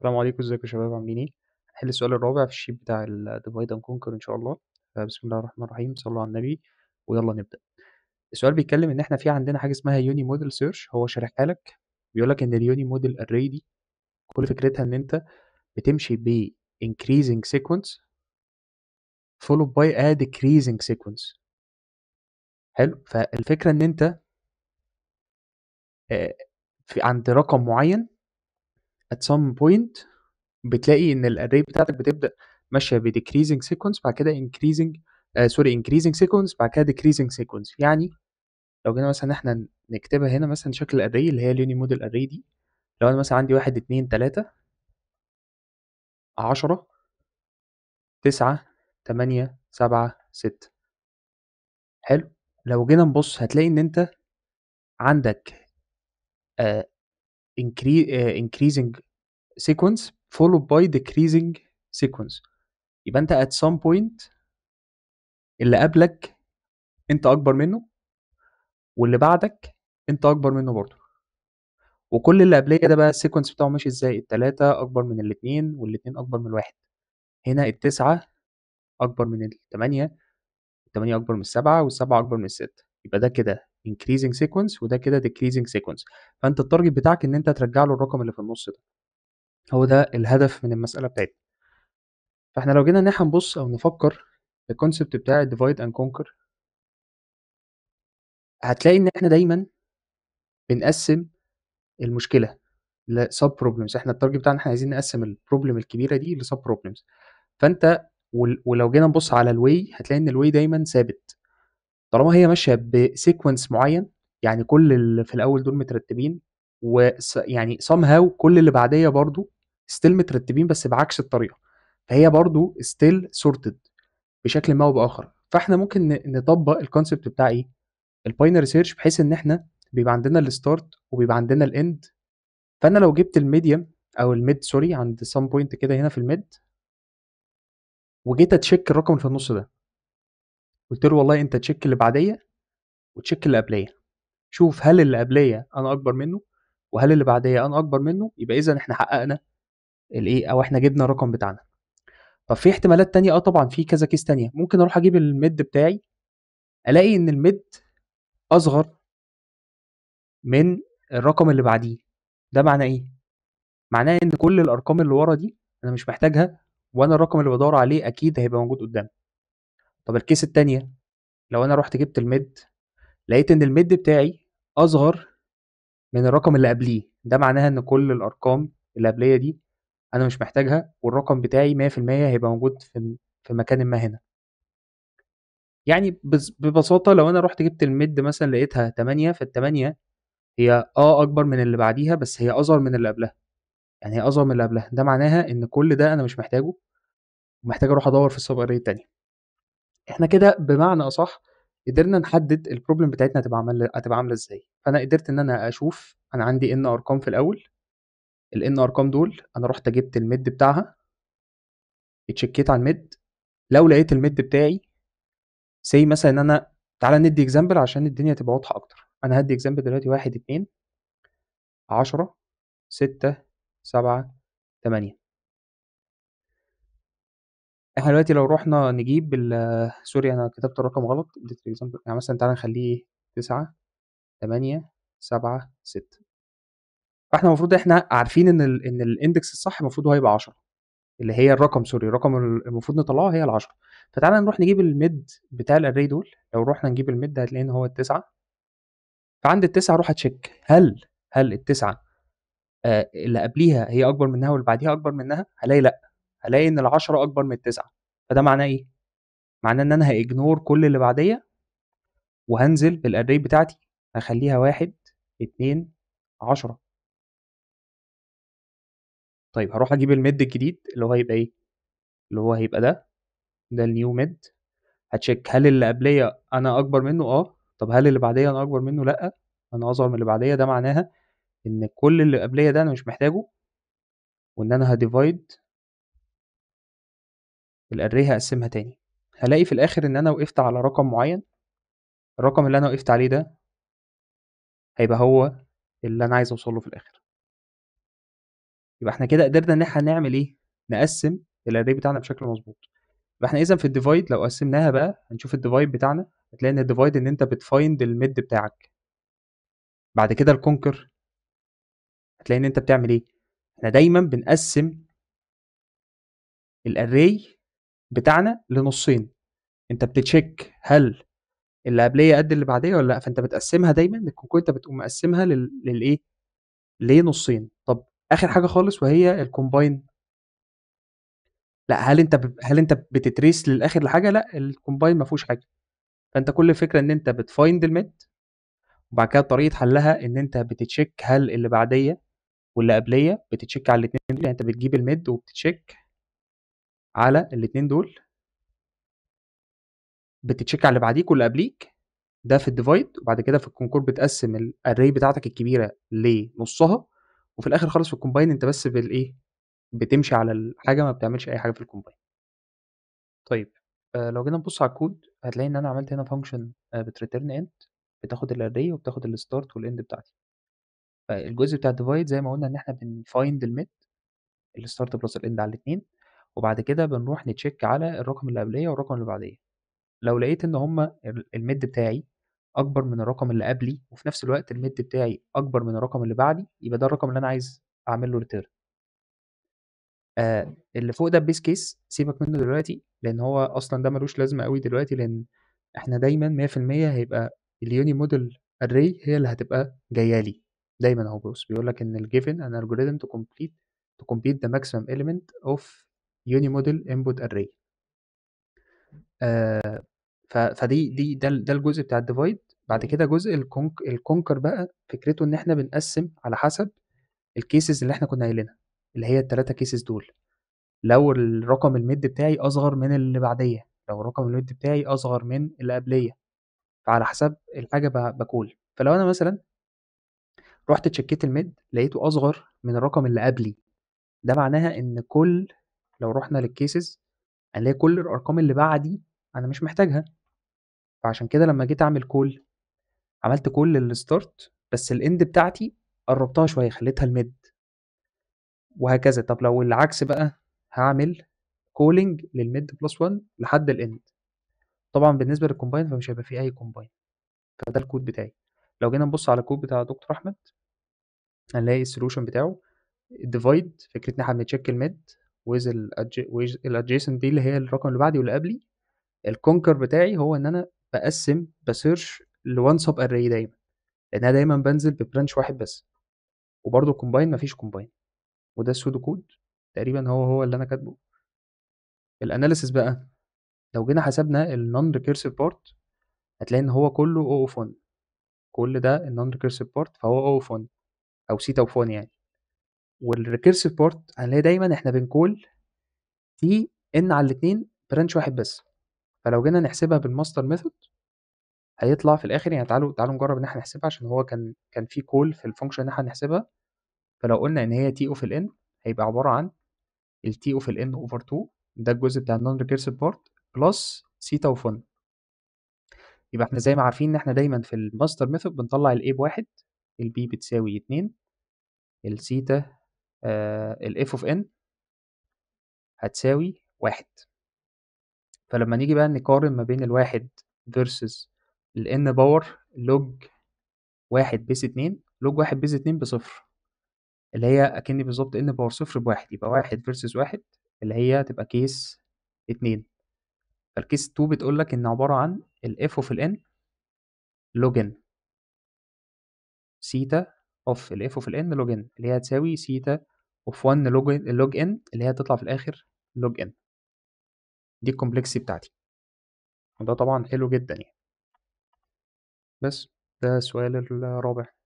السلام عليكم ازيكم يا شباب عاملين ايه هنحل السؤال الرابع في الشيب بتاع الديفايد اند كونكر ان شاء الله فبسم الله الرحمن الرحيم صلوا على النبي ويلا نبدا السؤال بيتكلم ان احنا في عندنا حاجه اسمها يوني موديل سيرش هو شارحها لك بيقول لك ان اليوني موديل اري دي كل فكرتها ان انت بتمشي ب increasing sequence followed by a decreasing sequence حلو فالفكره ان انت آه، في عند رقم معين at some point بتلاقي ان الاري بتاعتك بتبدا ماشيه ب decreasing sequence بعد كده increasing سوري آه، increasing sequence بعد كده decreasing sequence يعني لو جينا مثلا احنا نكتبها هنا مثلا شكل الاري اللي هي ليني موديل اري دي لو انا مثلا عندي واحد اتنين تلاتة عشرة تسعة تمانية سبعة ستة حلو لو جينا نبص هتلاقي ان انت عندك uh, increasing sequence followed by decreasing sequence يبقى انت at some point اللي قبلك انت اكبر منه واللي بعدك انت اكبر منه برضه وكل اللي قبليه ده بقى السيكونس بتاعه ماشي ازاي التلاتة اكبر من الاتنين والاتنين اكبر من الواحد هنا التسعة اكبر من التمانية التمانية اكبر من السبعة والسبعة اكبر من الستة يبقى ده كده increasing sequence وده كده decreasing sequence فانت التارجت بتاعك ان انت ترجع له الرقم اللي في النص ده هو ده الهدف من المسألة بتاعتنا فاحنا لو جينا ان احنا نبص او نفكر في الكونسبت بتاع الديفايد اند كونكر هتلاقي ان احنا دايما بنقسم المشكله لسب بروبلمز احنا التارجت بتاعنا احنا عايزين نقسم البروبلم الكبيره دي لسب بروبلمز فانت ولو جينا نبص على الواي هتلاقي ان الواي دايما ثابت طالما هي ماشيه بسيكونس معين يعني كل اللي في الاول دول مترتبين ويعني somehow كل اللي بعديه برضو ستيل مترتبين بس بعكس الطريقه فهي برضو ستيل سورتد بشكل ما او باخر فاحنا ممكن نطبق الكونسبت بتاع ايه الباينري سيرش بحيث ان احنا بيبقى عندنا الستارت وبيبقى عندنا الاند فانا لو جبت الميديم او الميد سوري عند سام بوينت كده هنا في الميد وجيت اتشيك الرقم اللي في النص ده قلت له والله انت تشيك اللي بعديه وتشيك اللي قبليه شوف هل اللي قبليه انا اكبر منه وهل اللي بعديه انا اكبر منه يبقى اذا احنا حققنا الايه او احنا جبنا الرقم بتاعنا طب في احتمالات تانية اه طبعا في كذا كيس تانية ممكن اروح اجيب الميد بتاعي الاقي ان الميد اصغر من الرقم اللي بعديه ده معناه ايه معناه ان كل الارقام اللي ورا دي انا مش محتاجها وانا الرقم اللي بدور عليه اكيد هيبقى موجود قدامي طب الكيس التانية لو انا رحت جبت الميد لقيت ان الميد بتاعي اصغر من الرقم اللي قبليه ده معناها ان كل الارقام اللي قبليه دي أنا مش محتاجها والرقم بتاعي 100% هيبقى موجود في في مكان ما هنا. يعني ببساطة لو أنا رُحت جِبت الميد مثلًا لقيتها 8 فال8 هي آه أكبر من اللي بعديها، بس هي أصغر من اللي قبلها، يعني هي أصغر من اللي قبلها، ده معناها إن كل ده أنا مش محتاجه، ومحتاج أروح أدوّر في اريه التانية. إحنا كده بمعنى أصح قدرنا نحدد البروبلم بتاعتنا هتبقى هتبقى عاملة إزاي، فأنا قدرت إن أنا أشوف أنا عندي ان أرقام في الأول الان ارقام دول انا رحت جبت الميد بتاعها اتشيكيت على الميد لو لقيت الميد بتاعي سي مثلا ان انا تعالى ندي اكزامبل عشان الدنيا تبقى واضحه اكتر انا هدي اكزامبل دلوقتي واحد اتنين عشرة ستة سبعة تمانية احنا دلوقتي لو رحنا نجيب آه، سوري انا كتبت الرقم غلط اديت اكزامبل يعني مثلا تعالى نخليه تسعة تمانية سبعة ستة فاحنا المفروض احنا عارفين ان الـ ان الاندكس الصح المفروض هو هيبقى 10 اللي هي الرقم سوري الرقم المفروض نطلعه هي ال 10 فتعالى نروح نجيب الميد بتاع الاري دول لو رحنا نجيب الميد هتلاقي ان هو التسعة فعند التسعة اروح اتشيك هل هل التسعة آه اللي قبليها هي اكبر منها واللي بعديها اكبر منها هلاقي لا هلاقي ان ال10 اكبر من التسعة فده معناه ايه معناه ان انا هاجنور كل اللي بعديها وهنزل بالاري بتاعتي هخليها واحد اتنين عشرة طيب هروح أجيب الميد الجديد اللي هو هيبقى إيه؟ اللي هو هيبقى ده ده النيو ميد هتشيك هل اللي قبليه أنا أكبر منه؟ أه طب هل اللي بعديه أنا أكبر منه؟ لأ أنا أصغر من اللي بعديه ده معناها إن كل اللي قبليه ده أنا مش محتاجه وإن أنا هديفايد الأري هقسمها تاني هلاقي في الآخر إن أنا وقفت على رقم معين الرقم اللي أنا وقفت عليه ده هيبقى هو اللي أنا عايز أوصله في الآخر يبقى احنا كده قدرنا ان احنا نعمل ايه نقسم الاري بتاعنا بشكل مظبوط يبقى احنا اذا في الديفايد لو قسمناها بقى هنشوف الديفايد بتاعنا هتلاقي ان الديفايد ان انت بتفايند الميد بتاعك بعد كده الكونكر هتلاقي ان انت بتعمل ايه احنا دايما بنقسم الاري بتاعنا لنصين انت بتتشيك هل اللي قبليه قد اللي بعديه ولا لا فانت بتقسمها دايما الكونكور انت بتقوم مقسمها للايه ليه نصين طب اخر حاجه خالص وهي الكومباين لا هل انت ب... هل انت بتتريس للاخر لحاجه لا الكومباين ما فيهوش حاجه فانت كل الفكره ان انت بتفايند الميد وبعد كده طريقه حلها ان انت بتتشيك هل اللي بعديه واللي قبليه بتتشيك على الاثنين دول يعني انت بتجيب الميد وبتتشيك على الاثنين دول بتتشيك على اللي بعديك واللي قبليك ده في الديفايد وبعد كده في الكونكور بتقسم الاري بتاعتك الكبيره لنصها وفي الآخر خالص في الكومباين أنت بس بالإيه، بتمشي على الحاجة ما بتعملش أي حاجة في الكومباين. طيب آه، لو جينا نبُص على الكود هتلاقي إن أنا عملت هنا function آآ آه، انت end بتاخد الاري وبتاخد الستارت والاند بتاعتي. فالجزء آه، بتاع ديفايد زي ما قُلنا إن إحنا بنفايند الميد الستارت بلس الاند على الاتنين، وبعد كده بنروح نتشيك على الرقم اللي قبليّه والرقم اللي بعديّه. لو لقيت إن هما الميد بتاعي اكبر من الرقم اللي قبلي وفي نفس الوقت الميد بتاعي اكبر من الرقم اللي بعدي يبقى ده الرقم اللي انا عايز اعمل له ريتيرن آه اللي فوق ده بيس كيس سيبك منه دلوقتي لان هو اصلا ده ملوش لازمه قوي دلوقتي لان احنا دايما 100% هيبقى اليوني موديل array هي اللي هتبقى جايه لي دايما اهو بص بيقول لك ان الجيفن ان algorithm to complete to complete the maximum element of unimodel input array آه فدي دي ده, ده الجزء بتاع الديفايد بعد كده جزء الكونك الكونكر بقى فكرته ان احنا بنقسم على حسب الكيسز اللي احنا كنا قايلينها اللي هي الثلاثه كيسز دول لو الرقم الميد بتاعي اصغر من اللي بعديه لو الرقم الميد بتاعي اصغر من اللي قبليه فعلى حسب الحاجه بكول فلو انا مثلا رحت تشكيت الميد لقيته اصغر من الرقم اللي قبلي ده معناها ان كل لو رحنا للكيسز هنلاقي كل الارقام اللي بعدي انا مش محتاجها فعشان كده لما جيت اعمل كول عملت كل الستارت بس الاند بتاعتي قربتها شويه خليتها الميد وهكذا طب لو العكس بقى هعمل كولينج للميد بلس 1 لحد الاند طبعا بالنسبه للكومباين فمش هيبقى فيه اي كومباين فده الكود بتاعي لو جينا نبص على الكود بتاع دكتور احمد هنلاقي السولوشن بتاعه الديفايد فكرتنا احنا بنتشيك الميد ويز الادجيسنت دي اللي هي الرقم اللي بعدي واللي قبلي الكونكر بتاعي هو ان انا بقسم بسيرش لوان سب اري دايما لان انا دايما بنزل ببرانش واحد بس وبرده كومباين مفيش كومباين وده السودو كود تقريبا هو هو اللي انا كاتبه الاناليسيس بقى لو جينا حسبنا النون ريكيرسيف بارت هتلاقي ان هو كله او اوف 1 كل ده النون ريكيرسيف بارت فهو او اوف 1 او سيتا اوف 1 يعني والريكيرسيف بارت هنلاقي دايما احنا بنقول تي ان على الاثنين برانش واحد بس فلو جينا نحسبها بالماستر ميثود هيطلع في الاخر يعني تعالوا تعالوا نجرب ان احنا نحسبها عشان هو كان كان في كول في الفانكشن ان احنا نحسبها فلو قلنا ان هي تي اوف في الان هيبقى عباره عن التي اوف في الان اوفر 2 ده الجزء بتاع النون ريكيرسيف بارت بلس سيتا وفن يبقى احنا زي ما عارفين ان احنا دايما في الماستر ميثود بنطلع الاي بواحد البي بتساوي 2 السيتا آه الاف اوف ان هتساوي واحد فلما نيجي بقى نقارن ما بين الواحد versus ال n باور لوج واحد بيس اتنين لوج واحد بيس اتنين بصفر اللي هي أكني بالظبط n باور صفر بواحد يبقى واحد versus واحد اللي هي تبقى كيس اتنين فالكيس تو بتقولك إن عبارة عن ال f of ال n لوج n سيتا of ال f of ال n لوج n اللي هي هتساوي سيتا of 1 لوج n اللي هي هتطلع في الآخر لوج n دي الكومبلكسي بتاعتي وده طبعا حلو جدا يعني بس ده السؤال الرابع